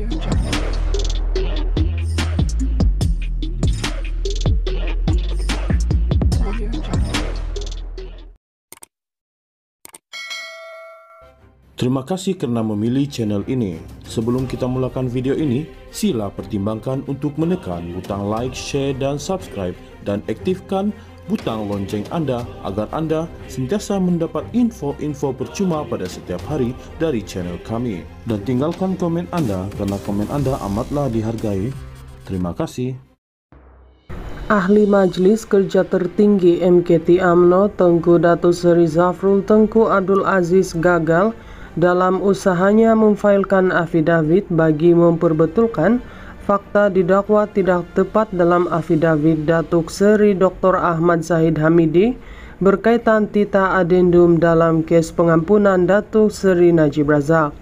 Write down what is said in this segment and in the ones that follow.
Terima kasih karena memilih channel ini. Sebelum kita mulakan video ini, sila pertimbangkan untuk menekan butang like, share, dan subscribe, dan aktifkan butang lonceng Anda agar Anda sentiasa mendapat info-info percuma pada setiap hari dari channel kami. Dan tinggalkan komen Anda karena komen Anda amatlah dihargai. Terima kasih. Ahli Majelis Kerja Tertinggi MKT AMNO Tengku Datu Seri Zafrul Tengku Abdul Aziz gagal dalam usahanya memfailkan afidavit bagi memperbetulkan fakta didakwa tidak tepat dalam afidavit Datuk Seri Dr. Ahmad Zahid Hamidi berkaitan tita adendum dalam kes pengampunan Datuk Seri Najib Razak.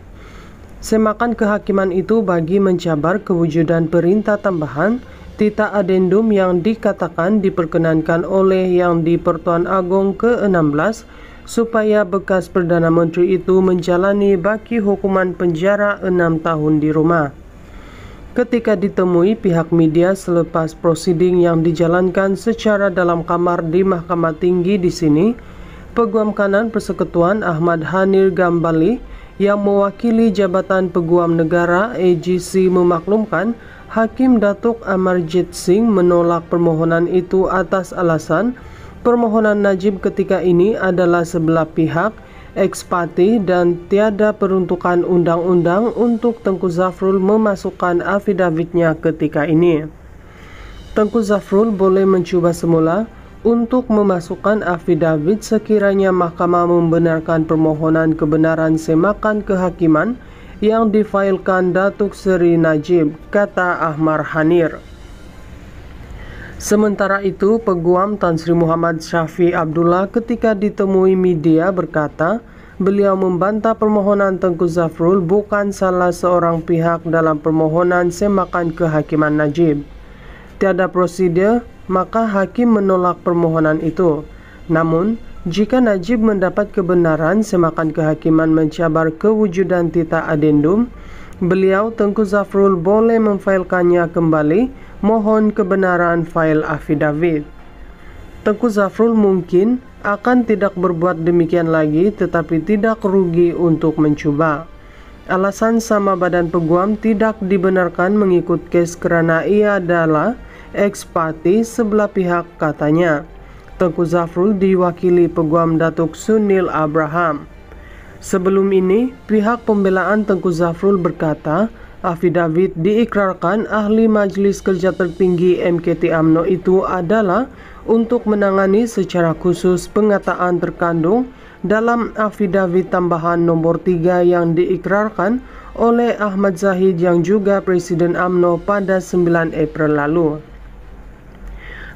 Semakan kehakiman itu bagi mencabar kewujudan perintah tambahan tita adendum yang dikatakan diperkenankan oleh yang di Pertuan Agong ke-16 supaya bekas Perdana Menteri itu menjalani baki hukuman penjara enam tahun di rumah ketika ditemui pihak media selepas prosiding yang dijalankan secara dalam kamar di Mahkamah Tinggi di sini, Peguam Kanan Persekutuan Ahmad Hanir Gambali yang mewakili Jabatan Peguam Negara AGC memaklumkan Hakim Datuk Amarjit Singh menolak permohonan itu atas alasan permohonan Najib ketika ini adalah sebelah pihak ekspati dan tiada peruntukan undang-undang untuk Tengku Zafrul memasukkan afidavitnya ketika ini. Tengku Zafrul boleh mencuba semula untuk memasukkan afidavit sekiranya mahkamah membenarkan permohonan kebenaran semakan kehakiman yang difailkan Datuk Seri Najib, kata Ahmar Hanir. Sementara itu, peguam Tan Sri Muhammad Syafi Abdullah ketika ditemui media berkata, beliau membantah permohonan Tengku Zafrul bukan salah seorang pihak dalam permohonan semakan kehakiman Najib. Tiada prosedur, maka hakim menolak permohonan itu. Namun, jika Najib mendapat kebenaran semakan kehakiman mencabar kewujudan tita adendum, Beliau Tengku Zafrul boleh memfailkannya kembali, mohon kebenaran file affidavit. Tengku Zafrul mungkin akan tidak berbuat demikian lagi tetapi tidak rugi untuk mencoba. Alasan sama badan peguam tidak dibenarkan mengikut kes kerana ia adalah ekspati sebelah pihak katanya. Tengku Zafrul diwakili peguam Datuk Sunil Abraham. Sebelum ini, pihak pembelaan Tengku Zafrul berkata, afidavit diikrarkan ahli Majelis Kerja Tertinggi MKT AMNO itu adalah untuk menangani secara khusus pengataan terkandung dalam afidavit tambahan nomor 3 yang diikrarkan oleh Ahmad Zahid yang juga Presiden AMNO pada 9 April lalu.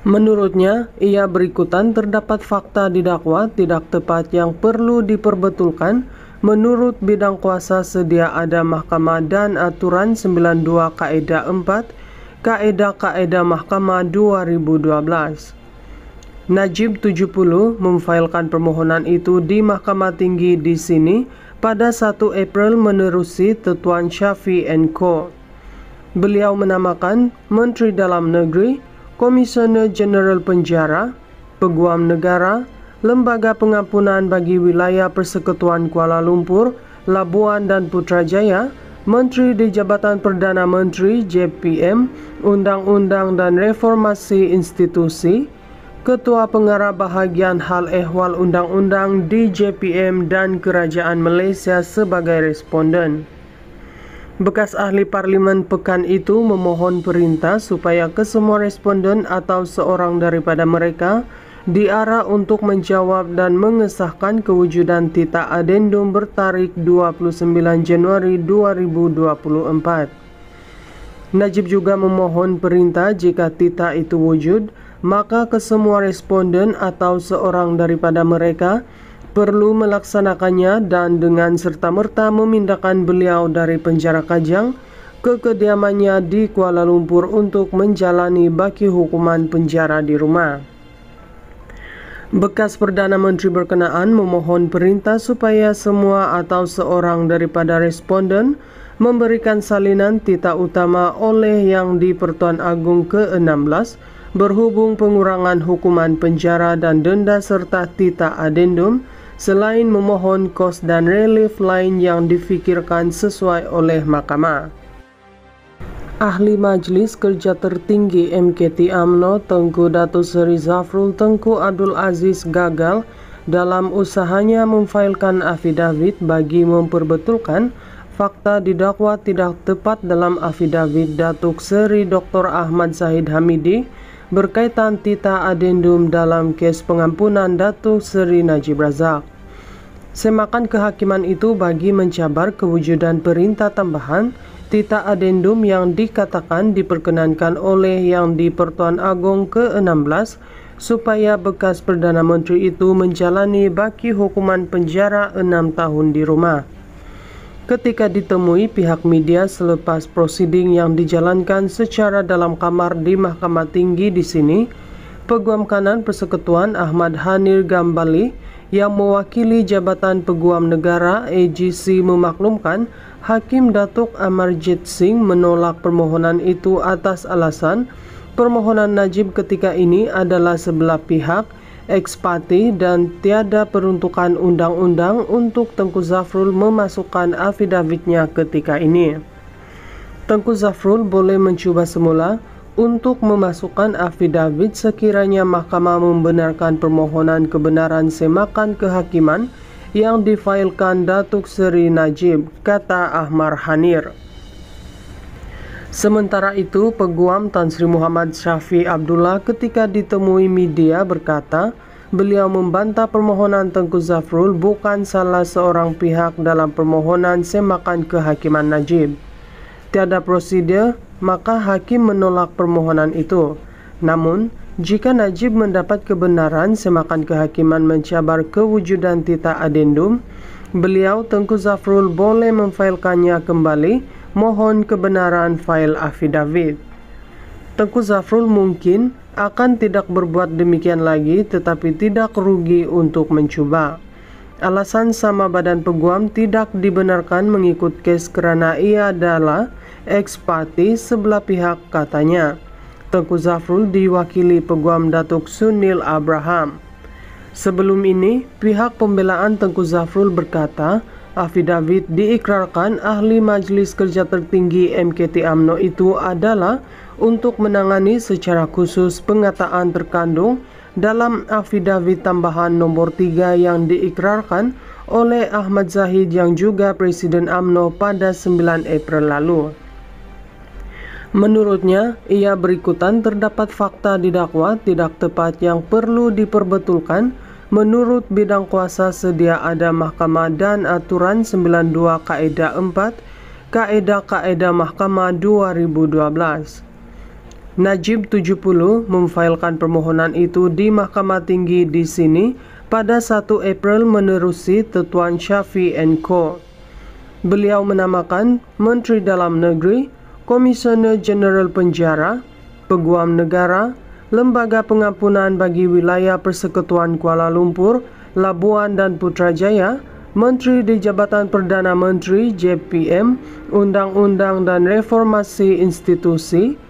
Menurutnya, ia berikutan terdapat fakta didakwa tidak tepat yang perlu diperbetulkan menurut bidang kuasa sedia ada mahkamah dan aturan 92 Kaedah 4 Kaedah-Kaedah Mahkamah 2012. Najib 70 memfailkan permohonan itu di Mahkamah Tinggi di sini pada 1 April menerusi tetuan Syafi Co. Beliau menamakan Menteri Dalam Negeri Komisioner General Penjara, Peguam Negara, Lembaga Pengampunan bagi Wilayah Persekutuan Kuala Lumpur, Labuan dan Putrajaya, Menteri di Jabatan Perdana Menteri JPM, Undang-Undang dan Reformasi Institusi, Ketua Pengarah Bahagian Hal Ehwal Undang-Undang di JPM dan Kerajaan Malaysia sebagai responden. Bekas ahli parlimen pekan itu memohon perintah supaya kesemua responden atau seorang daripada mereka diarah untuk menjawab dan mengesahkan kewujudan tita adendum bertarik 29 Januari 2024. Najib juga memohon perintah jika tita itu wujud, maka kesemua responden atau seorang daripada mereka perlu melaksanakannya dan dengan serta-merta memindahkan beliau dari penjara Kajang ke kediamannya di Kuala Lumpur untuk menjalani baki hukuman penjara di rumah. Bekas Perdana Menteri berkenaan memohon perintah supaya semua atau seorang daripada responden memberikan salinan tita utama oleh yang di Pertuan Agung ke-16 berhubung pengurangan hukuman penjara dan denda serta tita adendum selain memohon kos dan relief lain yang difikirkan sesuai oleh mahkamah. Ahli Majelis Kerja Tertinggi MKT AMNO Tengku Datu Seri Zafrul Tengku Abdul Aziz gagal dalam usahanya memfailkan afidavit bagi memperbetulkan fakta didakwa tidak tepat dalam afidavit Datuk Seri Dr. Ahmad Zahid Hamidi berkaitan tita adendum dalam kes pengampunan Datuk Seri Najib Razak. Semakan kehakiman itu bagi mencabar kewujudan perintah tambahan tita adendum yang dikatakan diperkenankan oleh yang di Pertuan Agong ke-16 supaya bekas Perdana Menteri itu menjalani baki hukuman penjara enam tahun di rumah. ketika ditemui pihak media selepas prosiding yang dijalankan secara dalam kamar di Mahkamah Tinggi di sini, Peguam Kanan Persekutuan Ahmad Hanir Gambali yang mewakili Jabatan Peguam Negara AGC memaklumkan Hakim Datuk Amarjit Singh menolak permohonan itu atas alasan permohonan Najib ketika ini adalah sebelah pihak ekspati dan tiada peruntukan undang-undang untuk Tengku Zafrul memasukkan afidavitnya ketika ini. Tengku Zafrul boleh mencuba semula untuk memasukkan afidavit sekiranya mahkamah membenarkan permohonan kebenaran semakan kehakiman yang difailkan Datuk Seri Najib, kata Ahmar Hanir. Sementara itu, peguam Tan Sri Muhammad Syafi Abdullah ketika ditemui media berkata, beliau membantah permohonan Tengku Zafrul bukan salah seorang pihak dalam permohonan semakan kehakiman Najib. Tiada prosedur, maka hakim menolak permohonan itu. Namun, jika Najib mendapat kebenaran semakan kehakiman mencabar kewujudan tita adendum, beliau Tengku Zafrul boleh memfailkannya kembali mohon kebenaran file affidavit. Tengku Zafrul mungkin akan tidak berbuat demikian lagi tetapi tidak rugi untuk mencoba. Alasan sama badan peguam tidak dibenarkan mengikut kes kerana ia adalah ekspati sebelah pihak katanya. Tengku Zafrul diwakili peguam Datuk Sunil Abraham. Sebelum ini, pihak pembelaan Tengku Zafrul berkata Afidavit diikrarkan ahli Majelis Kerja Tertinggi MKT AMNO itu adalah untuk menangani secara khusus pengataan terkandung dalam afidavit tambahan nomor 3 yang diikrarkan oleh Ahmad Zahid yang juga Presiden AMNO pada 9 April lalu. Menurutnya, ia berikutan terdapat fakta didakwa tidak tepat yang perlu diperbetulkan Menurut bidang kuasa sedia ada mahkamah dan aturan 92 Kaedah 4 Kaedah-Kaedah Mahkamah 2012. Najib 70 memfailkan permohonan itu di Mahkamah Tinggi di sini pada 1 April menerusi tetuan Syafi Co. Beliau menamakan Menteri Dalam Negeri, Komisioner Jenderal Penjara, Peguam Negara, Lembaga Pengampunan bagi Wilayah Persekutuan Kuala Lumpur, Labuan dan Putrajaya, Menteri di Jabatan Perdana Menteri JPM, Undang-Undang dan Reformasi Institusi,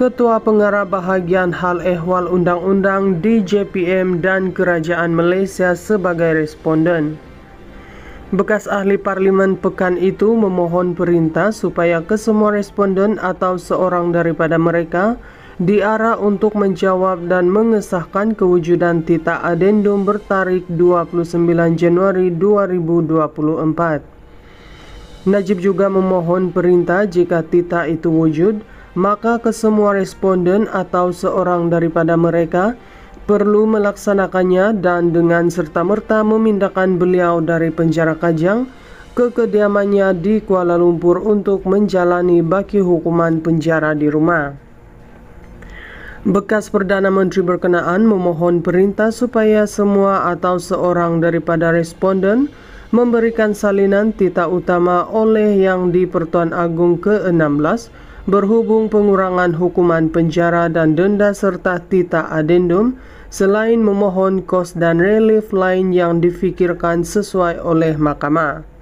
Ketua Pengarah Bahagian Hal Ehwal Undang-Undang di JPM dan Kerajaan Malaysia sebagai responden. Bekas ahli parlimen pekan itu memohon perintah supaya kesemua responden atau seorang daripada mereka diarah untuk menjawab dan mengesahkan kewujudan tita adendum bertarik 29 Januari 2024. Najib juga memohon perintah jika tita itu wujud, maka kesemua responden atau seorang daripada mereka perlu melaksanakannya dan dengan serta-merta memindahkan beliau dari penjara Kajang ke kediamannya di Kuala Lumpur untuk menjalani baki hukuman penjara di rumah. Bekas Perdana Menteri berkenaan memohon perintah supaya semua atau seorang daripada responden memberikan salinan tita utama oleh yang di Pertuan Agung ke-16 berhubung pengurangan hukuman penjara dan denda serta tita adendum selain memohon kos dan relief lain yang difikirkan sesuai oleh mahkamah.